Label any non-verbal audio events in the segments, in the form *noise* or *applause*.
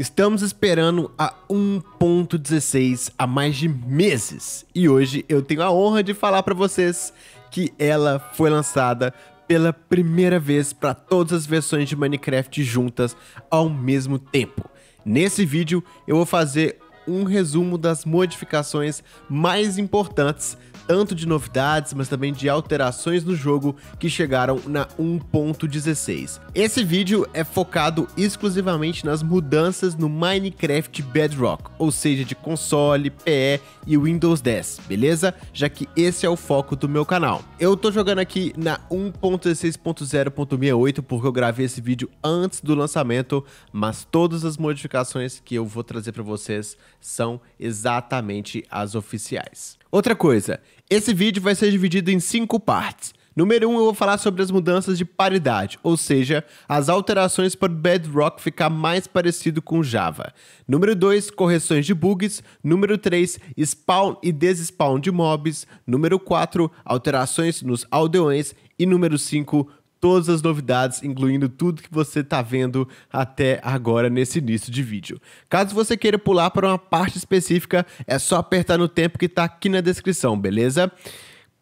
Estamos esperando a 1.16 há mais de meses e hoje eu tenho a honra de falar para vocês que ela foi lançada pela primeira vez para todas as versões de Minecraft juntas ao mesmo tempo. Nesse vídeo eu vou fazer um resumo das modificações mais importantes tanto de novidades, mas também de alterações no jogo que chegaram na 1.16. Esse vídeo é focado exclusivamente nas mudanças no Minecraft Bedrock, ou seja, de console, PE e Windows 10, beleza? Já que esse é o foco do meu canal. Eu tô jogando aqui na 1.16.0.68 porque eu gravei esse vídeo antes do lançamento, mas todas as modificações que eu vou trazer para vocês são exatamente as oficiais. Outra coisa, esse vídeo vai ser dividido em cinco partes. Número 1, um, eu vou falar sobre as mudanças de paridade, ou seja, as alterações para o Bedrock ficar mais parecido com Java. Número 2, correções de bugs. Número 3, spawn e despawn de mobs. Número 4, alterações nos aldeões. E número 5, todas as novidades, incluindo tudo que você está vendo até agora nesse início de vídeo. Caso você queira pular para uma parte específica, é só apertar no tempo que está aqui na descrição, beleza?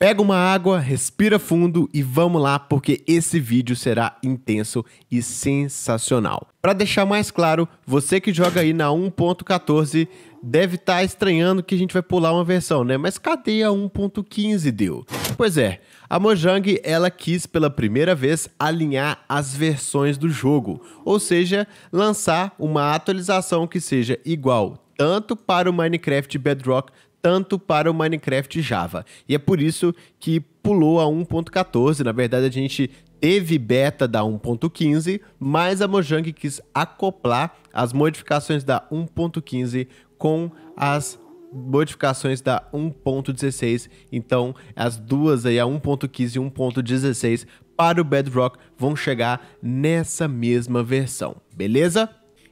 Pega uma água, respira fundo e vamos lá, porque esse vídeo será intenso e sensacional. Para deixar mais claro, você que joga aí na 1.14 deve estar tá estranhando que a gente vai pular uma versão, né? Mas cadê a 1.15 deu? Pois é, a Mojang ela quis pela primeira vez alinhar as versões do jogo, ou seja, lançar uma atualização que seja igual tanto para o Minecraft Bedrock tanto para o Minecraft Java. E é por isso que pulou a 1.14. Na verdade, a gente teve beta da 1.15, mas a Mojang quis acoplar as modificações da 1.15 com as modificações da 1.16. Então, as duas aí, a 1.15 e 1.16 para o Bedrock vão chegar nessa mesma versão, beleza?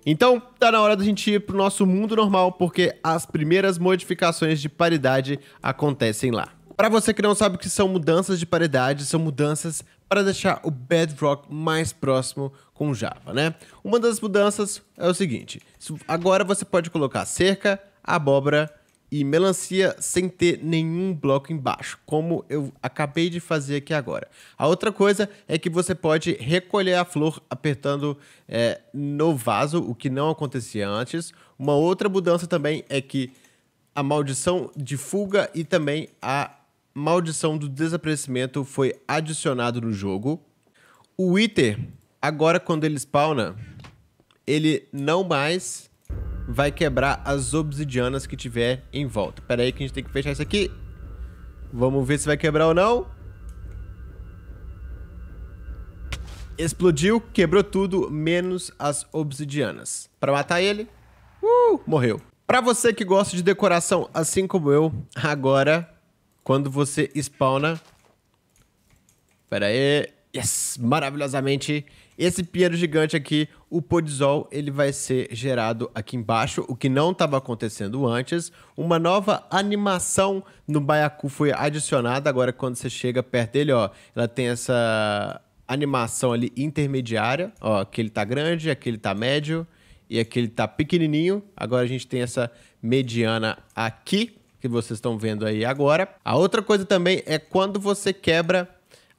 Então, tá na hora da gente ir pro nosso mundo normal, porque as primeiras modificações de paridade acontecem lá. Para você que não sabe o que são mudanças de paridade, são mudanças para deixar o Bedrock mais próximo com Java, né? Uma das mudanças é o seguinte: agora você pode colocar cerca, abóbora e melancia sem ter nenhum bloco embaixo, como eu acabei de fazer aqui agora. A outra coisa é que você pode recolher a flor apertando é, no vaso, o que não acontecia antes. Uma outra mudança também é que a maldição de fuga e também a maldição do desaparecimento foi adicionado no jogo. O Wither, agora quando ele spawna, ele não mais vai quebrar as obsidianas que tiver em volta. Pera aí que a gente tem que fechar isso aqui. Vamos ver se vai quebrar ou não. Explodiu, quebrou tudo, menos as obsidianas. Para matar ele, uh, morreu. Para você que gosta de decoração, assim como eu, agora, quando você spawna... Pera aí... Yes! Maravilhosamente esse pinheiro gigante aqui, o podizol, ele vai ser gerado aqui embaixo, o que não estava acontecendo antes. Uma nova animação no baiacu foi adicionada. Agora, quando você chega perto dele, ó, ela tem essa animação ali intermediária, ó, aquele tá grande, aquele tá médio e aquele tá pequenininho. Agora a gente tem essa mediana aqui que vocês estão vendo aí agora. A outra coisa também é quando você quebra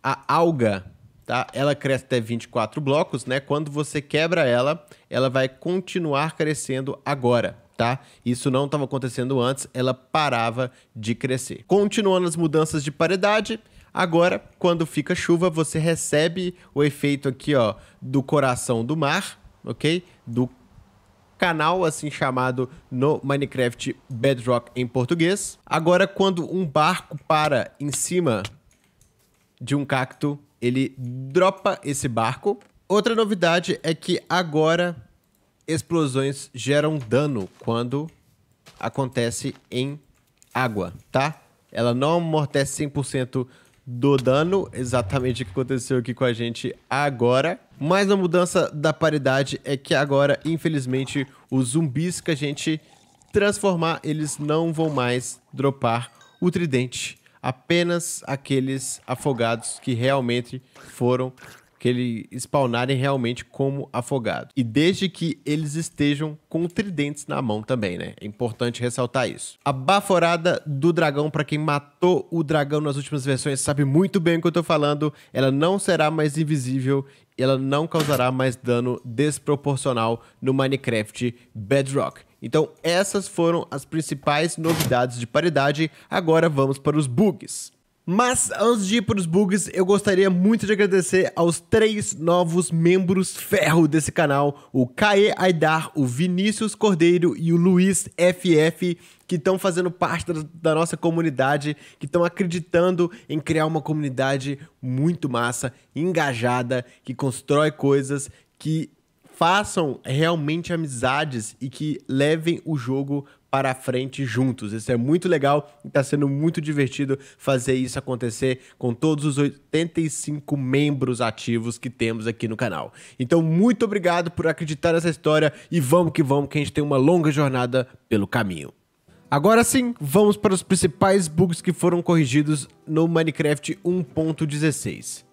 a alga tá? Ela cresce até 24 blocos, né? Quando você quebra ela, ela vai continuar crescendo agora, tá? Isso não estava acontecendo antes, ela parava de crescer. Continuando as mudanças de paridade, agora quando fica chuva, você recebe o efeito aqui, ó, do coração do mar, OK? Do canal assim chamado no Minecraft Bedrock em português. Agora quando um barco para em cima de um cacto, ele dropa esse barco. Outra novidade é que agora explosões geram dano quando acontece em água, tá? Ela não amortece 100% do dano, exatamente o que aconteceu aqui com a gente agora. Mas a mudança da paridade é que agora, infelizmente, os zumbis que a gente transformar, eles não vão mais dropar o tridente apenas aqueles afogados que realmente foram que eles spawnarem realmente como afogado. E desde que eles estejam com tridentes na mão também, né? É importante ressaltar isso. A baforada do dragão, para quem matou o dragão nas últimas versões, sabe muito bem o que eu tô falando. Ela não será mais invisível ela não causará mais dano desproporcional no Minecraft Bedrock. Então, essas foram as principais novidades de paridade. Agora vamos para os bugs. Mas antes de ir para os bugs, eu gostaria muito de agradecer aos três novos membros ferro desse canal: o Caê Aidar, o Vinícius Cordeiro e o Luiz FF, que estão fazendo parte da, da nossa comunidade, que estão acreditando em criar uma comunidade muito massa, engajada, que constrói coisas, que façam realmente amizades e que levem o jogo para frente juntos. Isso é muito legal e está sendo muito divertido fazer isso acontecer com todos os 85 membros ativos que temos aqui no canal. Então, muito obrigado por acreditar nessa história e vamos que vamos, que a gente tem uma longa jornada pelo caminho. Agora sim, vamos para os principais bugs que foram corrigidos no Minecraft 1.16.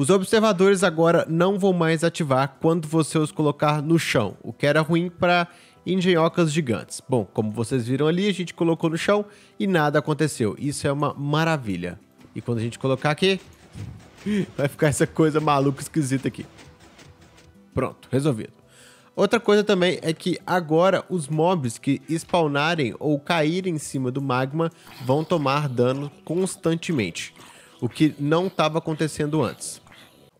Os observadores agora não vão mais ativar quando você os colocar no chão, o que era ruim para engenhocas gigantes. Bom, como vocês viram ali, a gente colocou no chão e nada aconteceu. Isso é uma maravilha. E quando a gente colocar aqui, *laughs* vai ficar essa coisa maluca esquisita aqui. Pronto, resolvido. Outra coisa também é que agora os mobs que spawnarem ou caírem em cima do magma vão tomar dano constantemente, o que não estava acontecendo antes.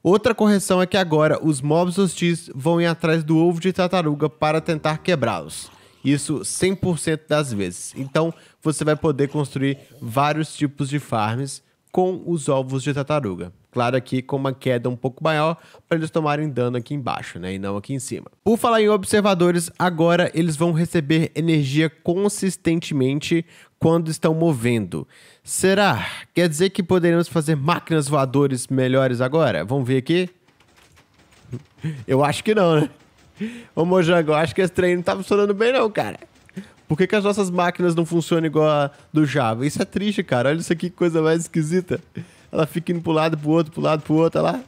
Outra correção é que agora os mobs hostis vão ir atrás do ovo de tartaruga para tentar quebrá-los. Isso 100% das vezes. Então você vai poder construir vários tipos de farms com os ovos de tartaruga. Claro, aqui com uma queda um pouco maior para eles tomarem dano aqui embaixo, né? E não aqui em cima. Por falar em observadores, agora eles vão receber energia consistentemente quando estão movendo. Será? Quer dizer que poderíamos fazer máquinas voadores melhores agora? Vamos ver aqui. Eu acho que não, né? Ô Mojango, eu acho que esse trem não tá funcionando bem não, cara. Por que, que as nossas máquinas não funcionam igual a do Java? Isso é triste, cara. Olha isso aqui, que coisa mais esquisita. Ela fica indo pro lado, pro outro, pro lado, pro outro, olha lá.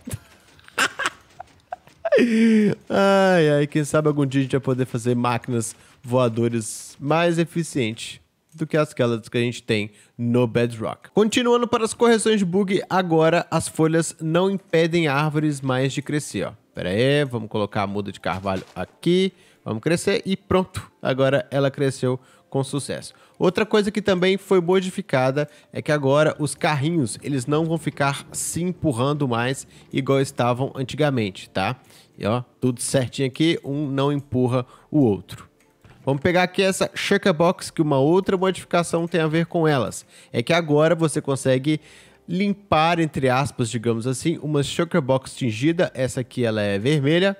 *laughs* ai, ai, quem sabe algum dia a gente vai poder fazer máquinas voadores mais eficientes do que as aquelas que a gente tem no Bedrock. Continuando para as correções de bug, agora as folhas não impedem árvores mais de crescer, ó. Pera aí, vamos colocar a muda de carvalho aqui, vamos crescer e pronto, agora ela cresceu com sucesso. Outra coisa que também foi modificada é que agora os carrinhos, eles não vão ficar se empurrando mais igual estavam antigamente, tá? E ó, tudo certinho aqui, um não empurra o outro. Vamos pegar aqui essa Box que uma outra modificação tem a ver com elas. É que agora você consegue limpar, entre aspas, digamos assim, uma Box tingida, essa aqui ela é vermelha,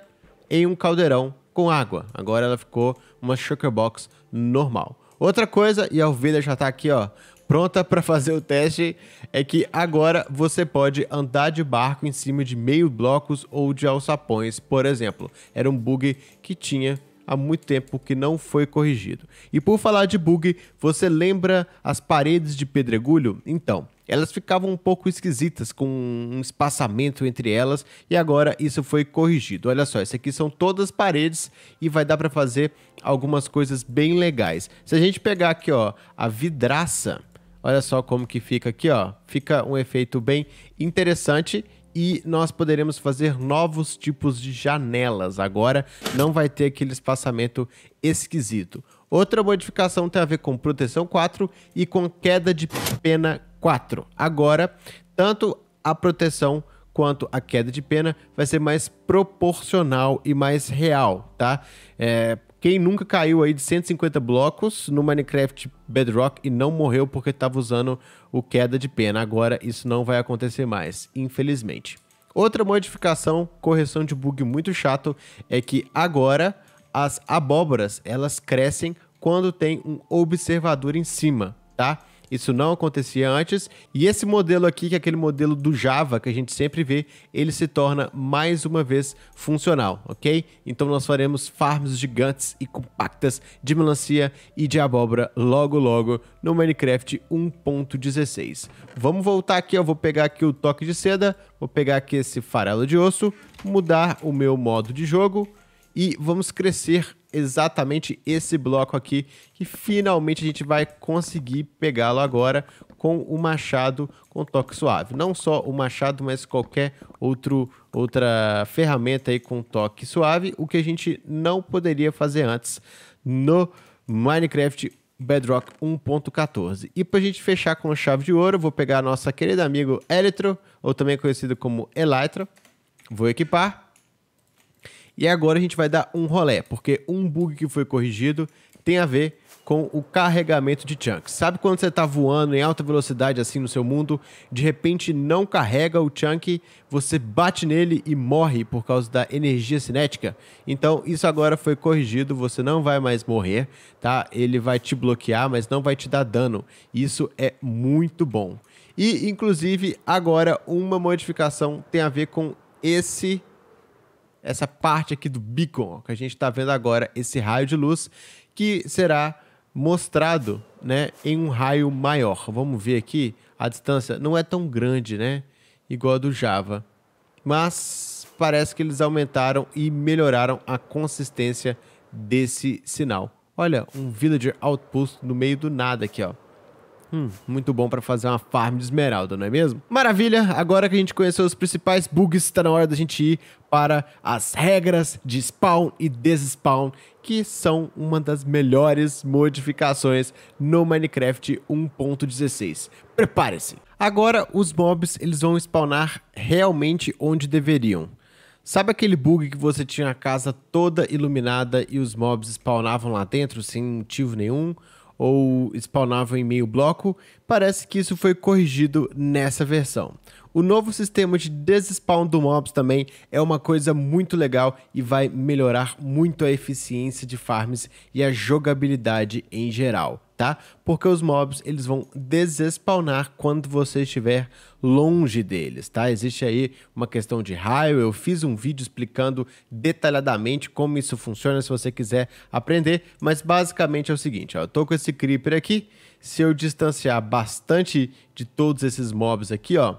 em um caldeirão com água. Agora ela ficou uma Box normal. Outra coisa, e a ovelha já está aqui, ó, pronta para fazer o teste, é que agora você pode andar de barco em cima de meio blocos ou de alçapões, por exemplo. Era um bug que tinha há muito tempo que não foi corrigido. E por falar de bug, você lembra as paredes de pedregulho? Então, elas ficavam um pouco esquisitas, com um espaçamento entre elas, e agora isso foi corrigido. Olha só, isso aqui são todas paredes e vai dar para fazer algumas coisas bem legais. Se a gente pegar aqui, ó, a vidraça, olha só como que fica aqui, ó. Fica um efeito bem interessante e nós poderemos fazer novos tipos de janelas. Agora não vai ter aquele espaçamento esquisito. Outra modificação tem a ver com proteção 4 e com queda de pena 4. Agora, tanto a proteção quanto a queda de pena vai ser mais proporcional e mais real, tá? É, quem nunca caiu aí de 150 blocos no Minecraft Bedrock e não morreu porque estava usando o queda de pena. Agora isso não vai acontecer mais, infelizmente. Outra modificação, correção de bug muito chato, é que agora as abóboras, elas crescem quando tem um observador em cima, tá? Isso não acontecia antes. E esse modelo aqui, que é aquele modelo do Java que a gente sempre vê, ele se torna mais uma vez funcional, ok? Então nós faremos farms gigantes e compactas de melancia e de abóbora logo logo no Minecraft 1.16. Vamos voltar aqui, eu vou pegar aqui o toque de seda, vou pegar aqui esse farelo de osso, mudar o meu modo de jogo e vamos crescer exatamente esse bloco aqui, que finalmente a gente vai conseguir pegá-lo agora com o machado com toque suave. Não só o machado, mas qualquer outro, outra ferramenta aí com toque suave, o que a gente não poderia fazer antes no Minecraft Bedrock 1.14. E para a gente fechar com chave de ouro, vou pegar nossa querida amigo Eletro, ou também conhecido como Elytro. vou equipar e agora a gente vai dar um rolé, porque um bug que foi corrigido tem a ver com o carregamento de chunks. Sabe quando você está voando em alta velocidade assim no seu mundo, de repente não carrega o chunk, você bate nele e morre por causa da energia cinética? Então isso agora foi corrigido, você não vai mais morrer, tá? Ele vai te bloquear, mas não vai te dar dano. Isso é muito bom. E inclusive agora uma modificação tem a ver com esse essa parte aqui do beacon que a gente está vendo agora, esse raio de luz que será mostrado, né, em um raio maior. Vamos ver aqui, a distância não é tão grande, né, igual a do Java, mas parece que eles aumentaram e melhoraram a consistência desse sinal. Olha, um villager outpost no meio do nada aqui, ó. Hum, muito bom para fazer uma farm de esmeralda, não é mesmo? Maravilha, agora que a gente conheceu os principais bugs, está na hora da gente ir para as regras de spawn e despawn, que são uma das melhores modificações no Minecraft 1.16. Prepare-se. Agora os mobs, eles vão spawnar realmente onde deveriam. Sabe aquele bug que você tinha a casa toda iluminada e os mobs spawnavam lá dentro sem motivo nenhum? ou spawnavam em meio bloco, parece que isso foi corrigido nessa versão. O novo sistema de despawn do mobs também é uma coisa muito legal e vai melhorar muito a eficiência de farms e a jogabilidade em geral tá? Porque os mobs, eles vão desespawnar quando você estiver longe deles, tá? Existe aí uma questão de raio, eu fiz um vídeo explicando detalhadamente como isso funciona, se você quiser aprender, mas basicamente é o seguinte, ó, eu tô com esse creeper aqui, se eu distanciar bastante de todos esses mobs aqui, ó,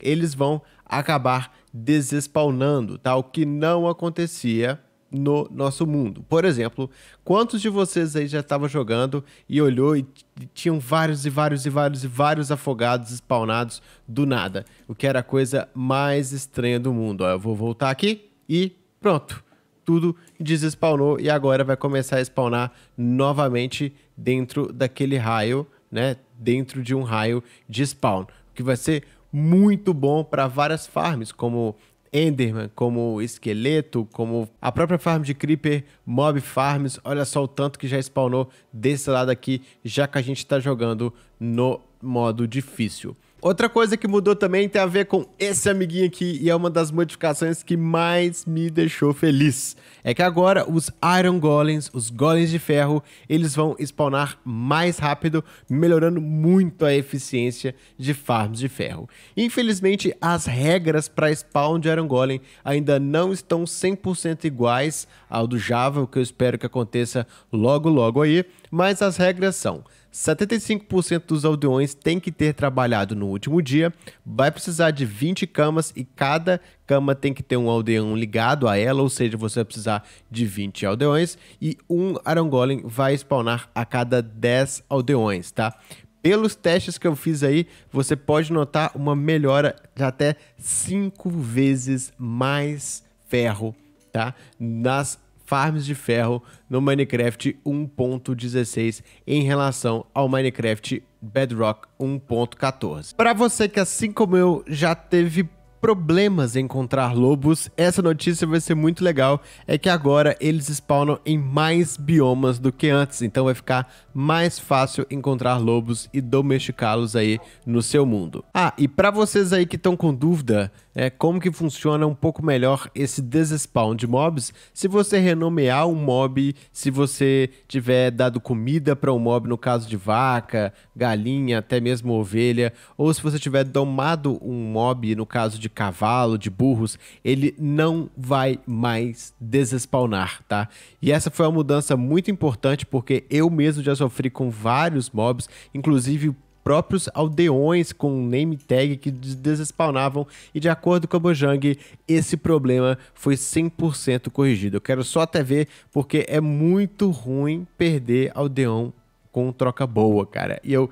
eles vão acabar desespawnando, tá? O que não acontecia no nosso mundo. Por exemplo, quantos de vocês aí já estavam jogando e olhou e tinham vários e vários e vários e vários afogados spawnados do nada? O que era a coisa mais estranha do mundo. Ó, eu vou voltar aqui e pronto. Tudo desespawnou e agora vai começar a spawnar novamente dentro daquele raio, né? Dentro de um raio de spawn. O que vai ser muito bom para várias farms, como Enderman, como Esqueleto, como a própria farm de Creeper, Mob Farms. Olha só o tanto que já spawnou desse lado aqui, já que a gente está jogando no modo difícil. Outra coisa que mudou também tem a ver com esse amiguinho aqui e é uma das modificações que mais me deixou feliz. É que agora os Iron Golems, os Golems de Ferro, eles vão spawnar mais rápido, melhorando muito a eficiência de farms de ferro. Infelizmente, as regras para spawn de Iron Golem ainda não estão 100% iguais ao do Java, o que eu espero que aconteça logo logo aí, mas as regras são 75% dos aldeões têm que ter trabalhado no último dia, vai precisar de 20 camas e cada cama tem que ter um aldeão ligado a ela, ou seja, você vai precisar de 20 aldeões e um Arangolem vai spawnar a cada 10 aldeões, tá? Pelos testes que eu fiz aí, você pode notar uma melhora de até 5 vezes mais ferro, tá? Nas farms de ferro no Minecraft 1.16 em relação ao Minecraft Bedrock 1.14. Para você que assim como eu já teve problemas em encontrar lobos. Essa notícia vai ser muito legal, é que agora eles spawnam em mais biomas do que antes, então vai ficar mais fácil encontrar lobos e domesticá-los aí no seu mundo. Ah, e para vocês aí que estão com dúvida, é como que funciona um pouco melhor esse desespawn de mobs, se você renomear um mob, se você tiver dado comida para um mob no caso de vaca, galinha, até mesmo ovelha, ou se você tiver domado um mob no caso de cavalo, de burros, ele não vai mais desespawnar, tá? E essa foi uma mudança muito importante porque eu mesmo já sofri com vários mobs, inclusive próprios aldeões com name tag que desespawnavam e de acordo com a Bojang, esse problema foi 100% corrigido. Eu quero só até ver porque é muito ruim perder aldeão com troca boa, cara. E eu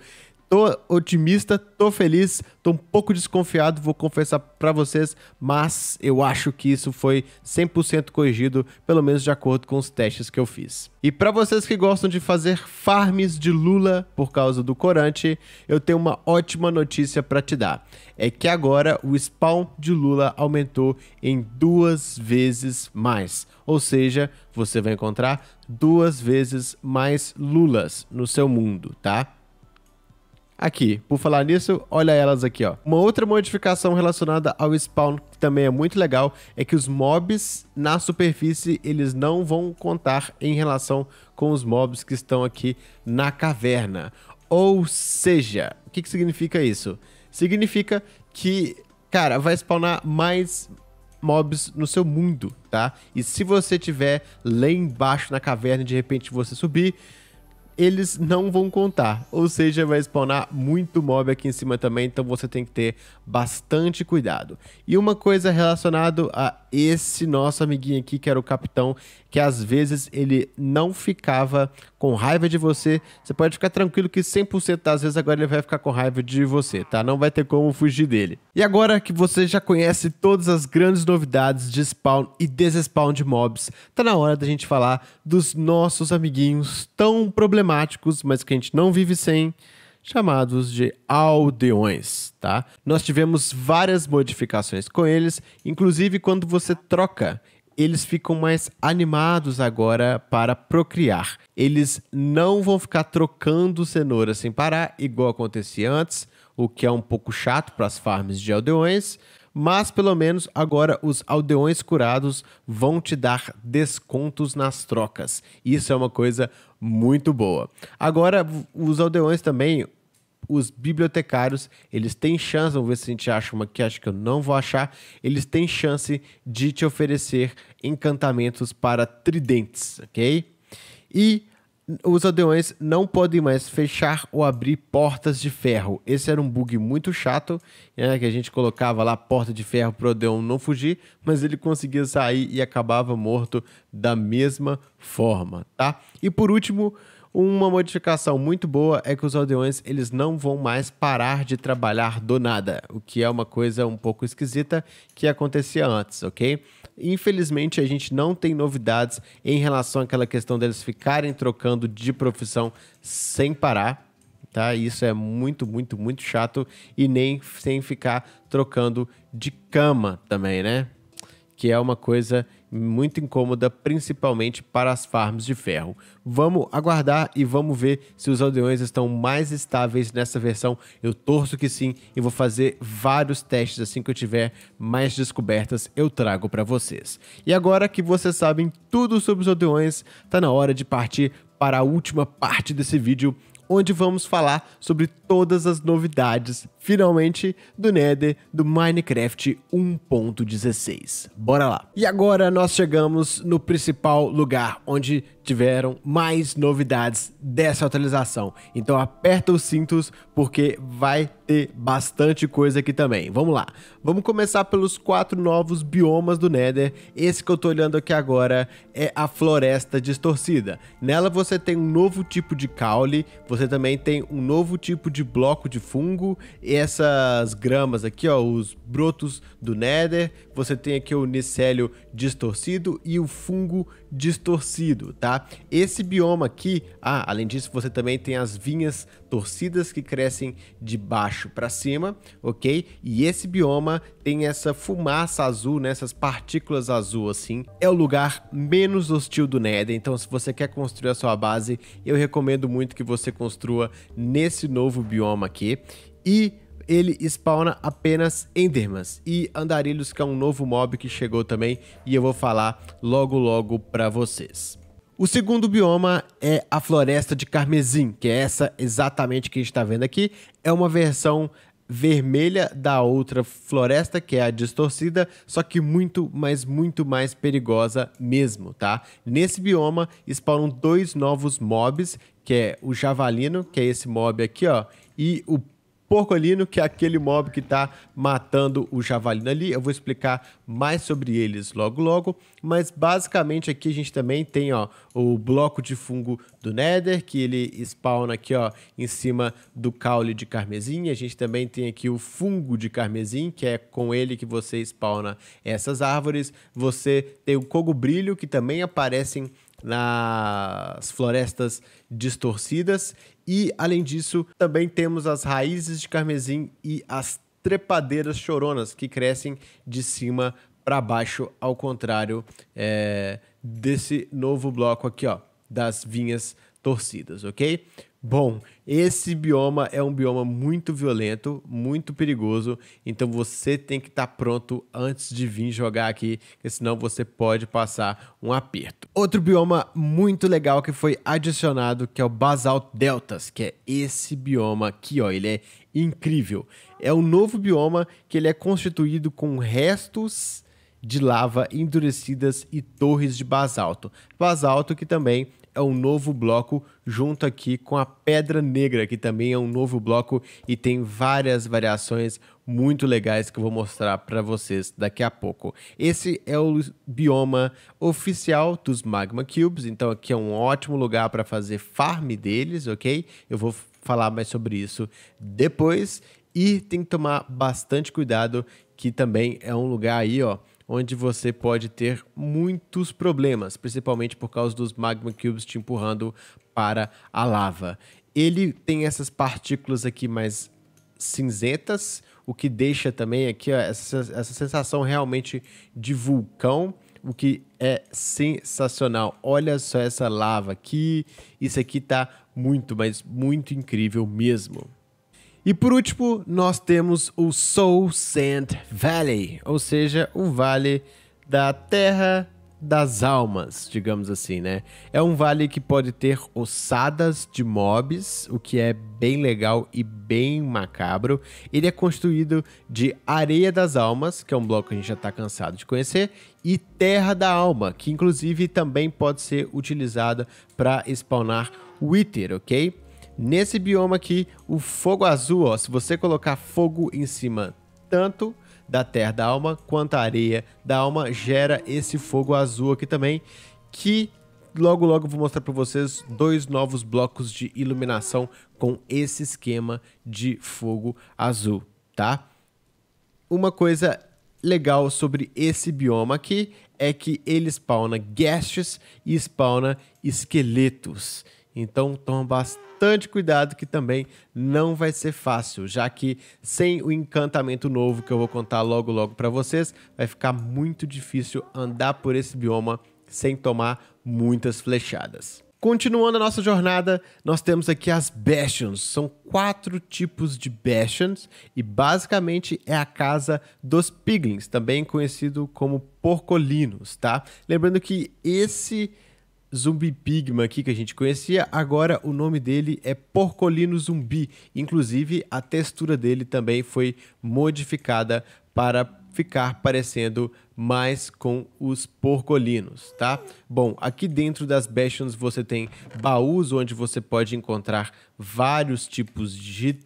Tô otimista, tô feliz, tô um pouco desconfiado, vou confessar para vocês, mas eu acho que isso foi 100% corrigido, pelo menos de acordo com os testes que eu fiz. E para vocês que gostam de fazer farms de Lula por causa do corante, eu tenho uma ótima notícia para te dar. É que agora o spawn de Lula aumentou em duas vezes mais. Ou seja, você vai encontrar duas vezes mais Lulas no seu mundo, tá? Aqui, por falar nisso, olha elas aqui, ó. Uma outra modificação relacionada ao spawn que também é muito legal é que os mobs na superfície, eles não vão contar em relação com os mobs que estão aqui na caverna. Ou seja, o que, que significa isso? Significa que, cara, vai spawnar mais mobs no seu mundo, tá? E se você tiver lá embaixo na caverna e de repente você subir, eles não vão contar. Ou seja, vai spawnar muito mob aqui em cima também, então você tem que ter bastante cuidado. E uma coisa relacionada a esse nosso amiguinho aqui, que era o capitão, que às vezes ele não ficava com raiva de você. Você pode ficar tranquilo que 100% das vezes agora ele vai ficar com raiva de você, tá? Não vai ter como fugir dele. E agora que você já conhece todas as grandes novidades de spawn e desespawn de mobs, tá na hora da gente falar dos nossos amiguinhos tão problemáticos, mas que a gente não vive sem chamados de aldeões, tá? Nós tivemos várias modificações com eles, inclusive quando você troca eles ficam mais animados agora para procriar. Eles não vão ficar trocando cenouras sem parar, igual acontecia antes, o que é um pouco chato para as farms de aldeões, mas pelo menos agora os aldeões curados vão te dar descontos nas trocas. Isso é uma coisa muito boa. Agora, os aldeões também, os bibliotecários, eles têm chance, vamos ver se a gente acha uma que acho que eu não vou achar, eles têm chance de te oferecer encantamentos para tridentes, ok? E os aldeões não podem mais fechar ou abrir portas de ferro. Esse era um bug muito chato, né, que a gente colocava lá porta de ferro para o aldeão não fugir, mas ele conseguia sair e acabava morto da mesma forma, tá? E por último, uma modificação muito boa é que os aldeões eles não vão mais parar de trabalhar do nada, o que é uma coisa um pouco esquisita que acontecia antes, ok? Infelizmente a gente não tem novidades em relação àquela questão deles ficarem trocando de profissão sem parar, tá? Isso é muito, muito, muito chato e nem sem ficar trocando de cama também, né? Que é uma coisa muito incômoda, principalmente para as farms de ferro. Vamos aguardar e vamos ver se os aldeões estão mais estáveis nessa versão. Eu torço que sim e vou fazer vários testes assim que eu tiver mais descobertas, eu trago para vocês. E agora que vocês sabem tudo sobre os aldeões, tá na hora de partir para a última parte desse vídeo, onde vamos falar sobre todas as novidades finalmente, do Nether do Minecraft 1.16. Bora lá! E agora nós chegamos no principal lugar onde tiveram mais novidades dessa atualização. Então aperta os cintos porque vai ter bastante coisa aqui também. Vamos lá. Vamos começar pelos quatro novos biomas do Nether. Esse que eu tô olhando aqui agora é a floresta distorcida. Nela você tem um novo tipo de caule, você também tem um novo tipo de bloco de fungo essas gramas aqui, ó, os brotos do Nether, você tem aqui o nicélio distorcido e o fungo distorcido, tá? Esse bioma aqui, ah, além disso, você também tem as vinhas torcidas que crescem de baixo para cima, ok? E esse bioma tem essa fumaça azul, né? Essas partículas azul, assim. É o lugar menos hostil do Nether, então se você quer construir a sua base, eu recomendo muito que você construa nesse novo bioma aqui. E ele spawna apenas Endermans e Andarilhos, que é um novo mob que chegou também e eu vou falar logo logo para vocês. O segundo bioma é a Floresta de Carmesim, que é essa exatamente que a gente está vendo aqui. É uma versão vermelha da outra floresta, que é a distorcida, só que muito, mas muito mais perigosa mesmo, tá? Nesse bioma spawnam dois novos mobs, que é o Javalino, que é esse mob aqui, ó, e o Porcolino que é aquele mob que está matando o javalino ali. Eu vou explicar mais sobre eles logo logo, mas basicamente aqui a gente também tem ó, o bloco de fungo do Nether, que ele spawna aqui ó, em cima do caule de carmesim. A gente também tem aqui o fungo de carmesim, que é com ele que você spawna essas árvores. Você tem o cogobrilho, que também aparecem nas florestas distorcidas. E, além disso, também temos as raízes de carmesim e as trepadeiras choronas, que crescem de cima para baixo, ao contrário é, desse novo bloco aqui, ó, das vinhas torcidas, ok? Bom, esse bioma é um bioma muito violento, muito perigoso, então você tem que estar tá pronto antes de vir jogar aqui, senão você pode passar um aperto. Outro bioma muito legal que foi adicionado, que é o Basalt Deltas, que é esse bioma aqui, ó, ele é incrível. É um novo bioma que ele é constituído com restos de lava endurecidas e torres de basalto. Basalto que também é um novo bloco, junto aqui com a Pedra Negra, que também é um novo bloco e tem várias variações muito legais que eu vou mostrar para vocês daqui a pouco. Esse é o bioma oficial dos Magma Cubes, então aqui é um ótimo lugar para fazer farm deles, ok? Eu vou falar mais sobre isso depois e tem que tomar bastante cuidado que também é um lugar aí, ó, onde você pode ter muitos problemas, principalmente por causa dos magma cubes te empurrando para a lava. Ele tem essas partículas aqui mais cinzentas, o que deixa também aqui ó, essa, essa sensação realmente de vulcão o que é sensacional. Olha só essa lava aqui. Isso aqui tá muito, mas muito incrível mesmo. E por último, nós temos o Soul Sand Valley, ou seja, o vale da terra das almas, digamos assim, né? É um vale que pode ter ossadas de mobs, o que é bem legal e bem macabro. Ele é construído de areia das almas, que é um bloco que a gente já está cansado de conhecer, e terra da alma, que inclusive também pode ser utilizada para spawnar Wither, ok? Nesse bioma aqui, o fogo azul, ó, se você colocar fogo em cima tanto da terra da alma quanto a areia da alma, gera esse fogo azul aqui também, que logo logo vou mostrar para vocês dois novos blocos de iluminação com esse esquema de fogo azul, tá? Uma coisa legal sobre esse bioma aqui é que ele spawna gastes e spawna esqueletos. Então toma bastante cuidado que também não vai ser fácil, já que sem o encantamento novo que eu vou contar logo logo para vocês, vai ficar muito difícil andar por esse bioma sem tomar muitas flechadas. Continuando a nossa jornada, nós temos aqui as Bastions. São quatro tipos de Bastions e basicamente é a casa dos Piglins, também conhecido como Porcolinos, tá? Lembrando que esse Zumbi Pigma aqui que a gente conhecia, agora o nome dele é Porcolino Zumbi. Inclusive, a textura dele também foi modificada para ficar parecendo mais com os porcolinos, tá? Bom, aqui dentro das Bastions você tem baús onde você pode encontrar vários tipos de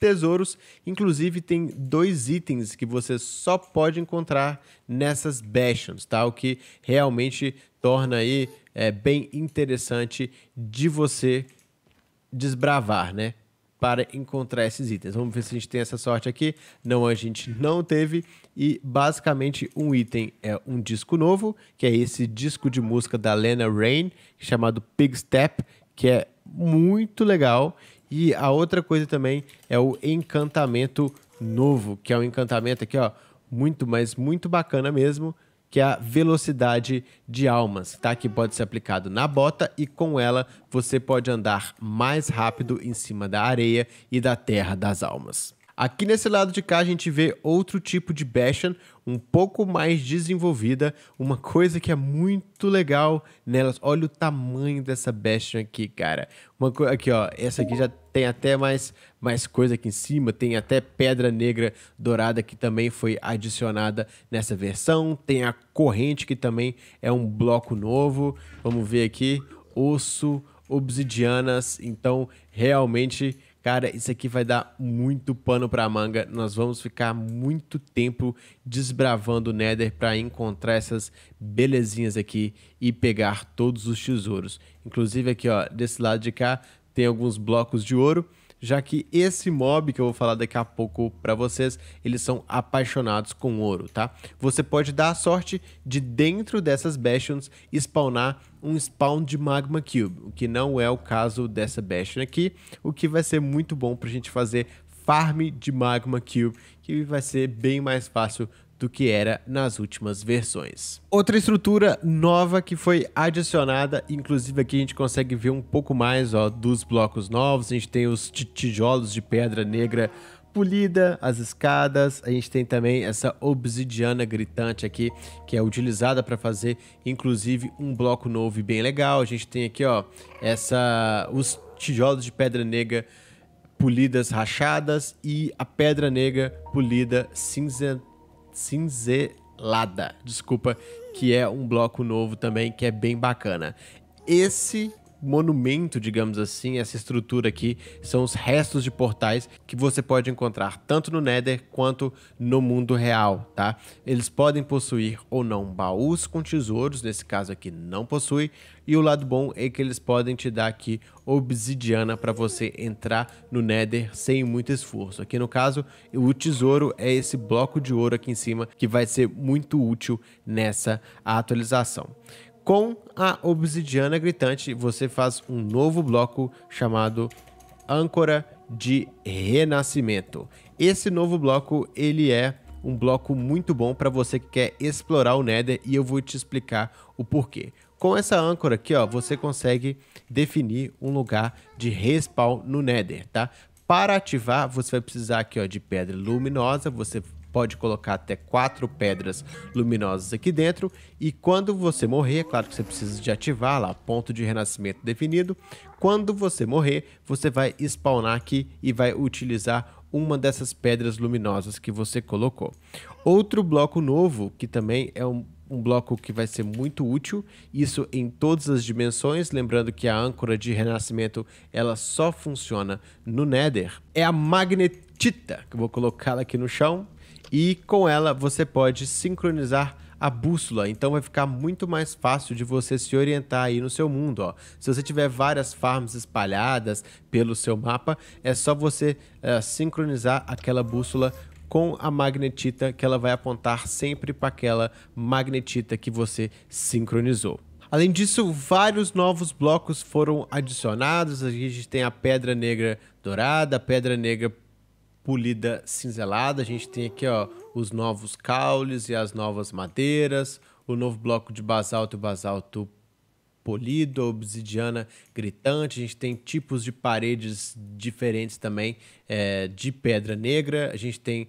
tesouros. Inclusive, tem dois itens que você só pode encontrar nessas Bastions, tá? O que realmente torna aí é, bem interessante de você desbravar, né? Para encontrar esses itens. Vamos ver se a gente tem essa sorte aqui. Não, a gente não teve. E basicamente um item é um disco novo, que é esse disco de música da Lena Rain, chamado Pig Step, que é muito legal. E a outra coisa também é o encantamento novo, que é um encantamento aqui, ó, muito, mas muito bacana mesmo que é a velocidade de almas, tá? Que pode ser aplicado na bota e com ela você pode andar mais rápido em cima da areia e da terra das almas. Aqui nesse lado de cá a gente vê outro tipo de Bastion, um pouco mais desenvolvida, uma coisa que é muito legal nelas. Olha o tamanho dessa Bastion aqui, cara. Uma aqui, ó, essa aqui já tem até mais mais coisa aqui em cima, tem até pedra negra dourada que também foi adicionada nessa versão, tem a corrente que também é um bloco novo. Vamos ver aqui, osso, obsidianas, então realmente Cara, isso aqui vai dar muito pano para manga. Nós vamos ficar muito tempo desbravando o Nether para encontrar essas belezinhas aqui e pegar todos os tesouros. Inclusive aqui, ó, desse lado de cá tem alguns blocos de ouro já que esse mob que eu vou falar daqui a pouco para vocês, eles são apaixonados com ouro, tá? Você pode dar a sorte de dentro dessas bastions spawnar um spawn de magma cube, o que não é o caso dessa bastion aqui, o que vai ser muito bom para a gente fazer farm de magma cube, que vai ser bem mais fácil do que era nas últimas versões. Outra estrutura nova que foi adicionada, inclusive aqui a gente consegue ver um pouco mais ó, dos blocos novos, a gente tem os tijolos de pedra negra polida, as escadas, a gente tem também essa obsidiana gritante aqui, que é utilizada para fazer inclusive um bloco novo e bem legal. A gente tem aqui, ó, essa os tijolos de pedra negra polidas rachadas e a pedra negra polida cinzenta Cinzelada, desculpa, que é um bloco novo também que é bem bacana. Esse monumento, digamos assim, essa estrutura aqui, são os restos de portais que você pode encontrar tanto no Nether quanto no mundo real, tá? Eles podem possuir ou não baús com tesouros, nesse caso aqui não possui, e o lado bom é que eles podem te dar aqui obsidiana para você entrar no Nether sem muito esforço. Aqui no caso, o tesouro é esse bloco de ouro aqui em cima que vai ser muito útil nessa atualização com a obsidiana gritante, você faz um novo bloco chamado âncora de renascimento. Esse novo bloco, ele é um bloco muito bom para você que quer explorar o Nether e eu vou te explicar o porquê. Com essa âncora aqui, ó, você consegue definir um lugar de respawn no Nether, tá? Para ativar, você vai precisar aqui ó, de pedra luminosa, você pode colocar até quatro pedras luminosas aqui dentro. E quando você morrer, é claro que você precisa de ativar lá, ponto de renascimento definido. Quando você morrer, você vai spawnar aqui e vai utilizar uma dessas pedras luminosas que você colocou. Outro bloco novo, que também é um um bloco que vai ser muito útil, isso em todas as dimensões, lembrando que a âncora de renascimento ela só funciona no Nether. É a magnetita, que eu vou colocá-la aqui no chão e com ela você pode sincronizar a bússola, então vai ficar muito mais fácil de você se orientar aí no seu mundo. Ó. Se você tiver várias farms espalhadas pelo seu mapa, é só você é, sincronizar aquela bússola com a magnetita que ela vai apontar sempre para aquela magnetita que você sincronizou. Além disso, vários novos blocos foram adicionados. A gente tem a Pedra Negra Dourada, a Pedra Negra polida cinzelada. A gente tem aqui ó, os novos caules e as novas madeiras, o novo bloco de basalto e basalto polido, obsidiana gritante. A gente tem tipos de paredes diferentes também é, de pedra negra. A gente tem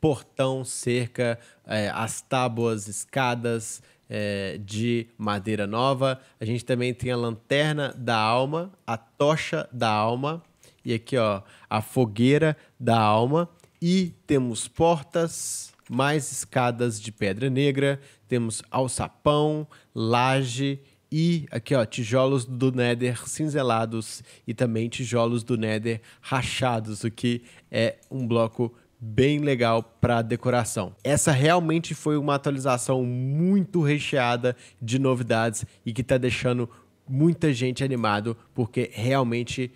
portão, cerca, é, as tábuas, escadas é, de madeira nova. A gente também tem a lanterna da alma, a tocha da alma e aqui, ó, a fogueira da alma. E temos portas, mais escadas de pedra negra, temos alçapão, laje e aqui, ó, tijolos do Nether cinzelados e também tijolos do Nether rachados, o que é um bloco bem legal para decoração. Essa realmente foi uma atualização muito recheada de novidades e que está deixando muita gente animado porque realmente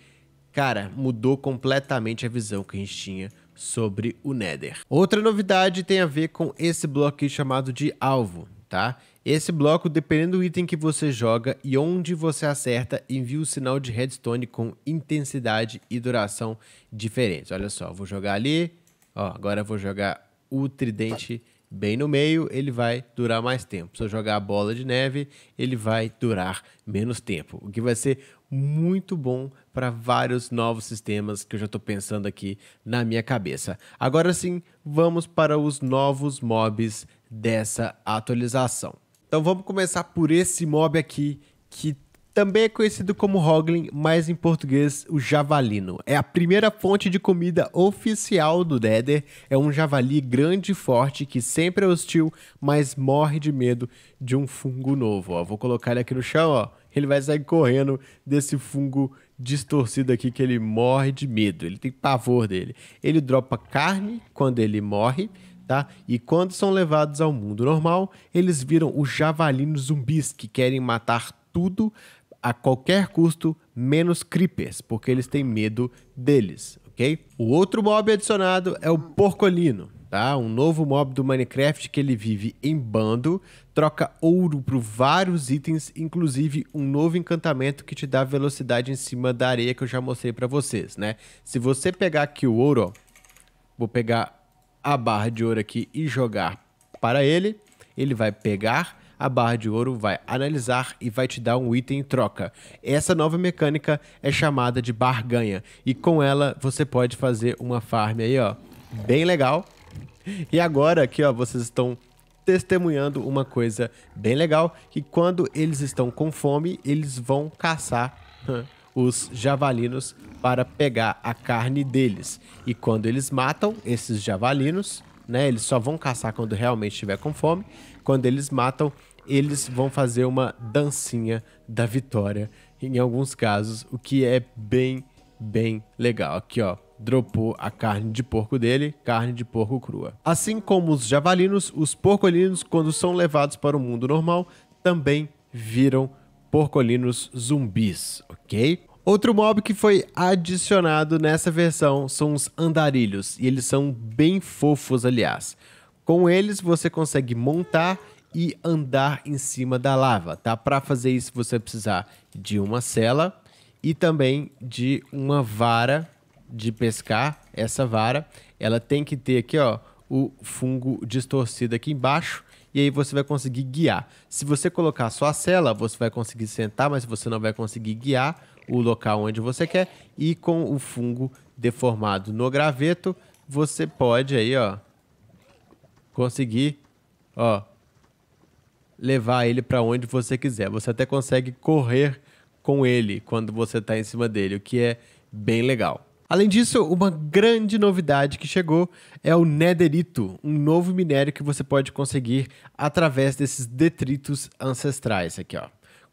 Cara, mudou completamente a visão que a gente tinha sobre o Nether. Outra novidade tem a ver com esse bloco aqui chamado de alvo, tá? Esse bloco, dependendo do item que você joga e onde você acerta, envia o sinal de redstone com intensidade e duração diferentes. Olha só, vou jogar ali, ó, agora vou jogar o tridente bem no meio, ele vai durar mais tempo. Se eu jogar a bola de neve, ele vai durar menos tempo, o que vai ser muito bom para vários novos sistemas que eu já estou pensando aqui na minha cabeça. Agora sim, vamos para os novos mobs dessa atualização. Então vamos começar por esse mob aqui que também é conhecido como hoglin, mas em português o javalino. É a primeira fonte de comida oficial do Deder. É um javali grande e forte que sempre é hostil, mas morre de medo de um fungo novo. Ó, vou colocar ele aqui no chão, ó. Ele vai sair correndo desse fungo distorcido aqui que ele morre de medo. Ele tem pavor dele. Ele dropa carne quando ele morre. Tá? E quando são levados ao mundo normal, eles viram os javalinos zumbis que querem matar tudo a qualquer custo, menos creepers, porque eles têm medo deles, ok? O outro mob adicionado é o porcolino, tá? Um novo mob do Minecraft que ele vive em bando, troca ouro por vários itens, inclusive um novo encantamento que te dá velocidade em cima da areia que eu já mostrei para vocês, né? Se você pegar aqui o ouro, ó, vou pegar a barra de ouro aqui e jogar para ele, ele vai pegar a barra de ouro vai analisar e vai te dar um item em troca. Essa nova mecânica é chamada de barganha e com ela você pode fazer uma farm aí, ó, bem legal. E agora aqui, ó, vocês estão testemunhando uma coisa bem legal, que quando eles estão com fome, eles vão caçar os javalinos para pegar a carne deles. E quando eles matam esses javalinos, né, eles só vão caçar quando realmente estiver com fome quando eles matam, eles vão fazer uma dancinha da vitória, em alguns casos, o que é bem, bem legal. Aqui, ó, dropou a carne de porco dele, carne de porco crua. Assim como os javalinos, os porcolinos, quando são levados para o mundo normal, também viram porcolinos zumbis, ok? Outro mob que foi adicionado nessa versão são os andarilhos, e eles são bem fofos, aliás. Com eles você consegue montar e andar em cima da lava, tá? Para fazer isso você vai precisar de uma cela e também de uma vara de pescar. Essa vara, ela tem que ter aqui, ó, o fungo distorcido aqui embaixo e aí você vai conseguir guiar. Se você colocar só a cela, você vai conseguir sentar, mas você não vai conseguir guiar o local onde você quer e com o fungo deformado no graveto, você pode aí, ó, conseguir, ó, levar ele para onde você quiser. Você até consegue correr com ele quando você está em cima dele, o que é bem legal. Além disso, uma grande novidade que chegou é o nederito, um novo minério que você pode conseguir através desses detritos ancestrais aqui, ó.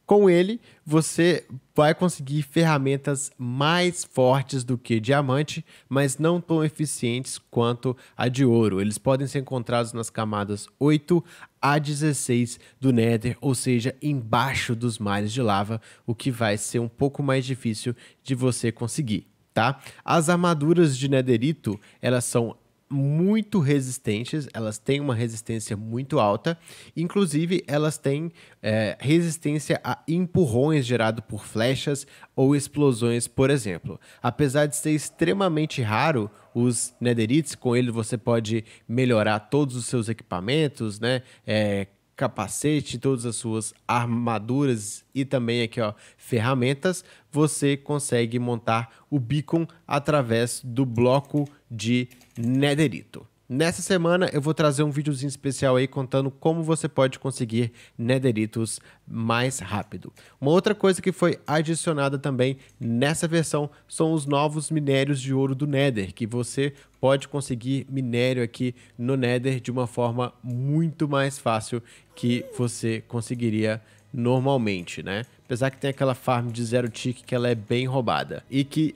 Com ele, você vai conseguir ferramentas mais fortes do que diamante, mas não tão eficientes quanto a de ouro. Eles podem ser encontrados nas camadas 8 a 16 do Nether, ou seja, embaixo dos mares de lava, o que vai ser um pouco mais difícil de você conseguir. Tá? As armaduras de nederito, elas são muito resistentes, elas têm uma resistência muito alta, inclusive elas têm é, resistência a empurrões gerados por flechas ou explosões, por exemplo. Apesar de ser extremamente raro, os Netherites, com ele você pode melhorar todos os seus equipamentos, né? É, capacete, todas as suas armaduras e também aqui ó, ferramentas, você consegue montar o beacon através do bloco de Nederito. Nessa semana eu vou trazer um videozinho especial aí contando como você pode conseguir Nederitos mais rápido. Uma outra coisa que foi adicionada também nessa versão são os novos minérios de ouro do Nether, que você pode conseguir minério aqui no Nether de uma forma muito mais fácil que você conseguiria normalmente, né? Apesar que tem aquela farm de zero tick que ela é bem roubada e que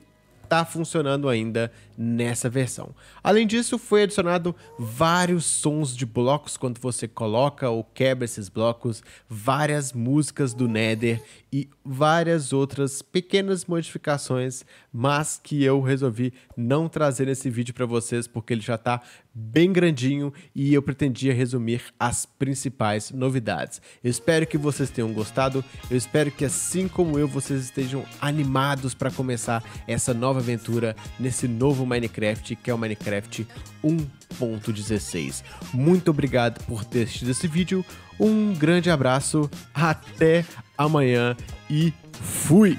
tá funcionando ainda nessa versão. Além disso, foi adicionado vários sons de blocos quando você coloca ou quebra esses blocos, várias músicas do Nether e várias outras pequenas modificações, mas que eu resolvi não trazer nesse vídeo para vocês porque ele já está bem grandinho e eu pretendia resumir as principais novidades. Eu espero que vocês tenham gostado, eu espero que assim como eu vocês estejam animados para começar essa nova aventura nesse novo Minecraft, que é o Minecraft 1.16. Muito obrigado por ter assistido esse vídeo, um grande abraço, até amanhã e fui!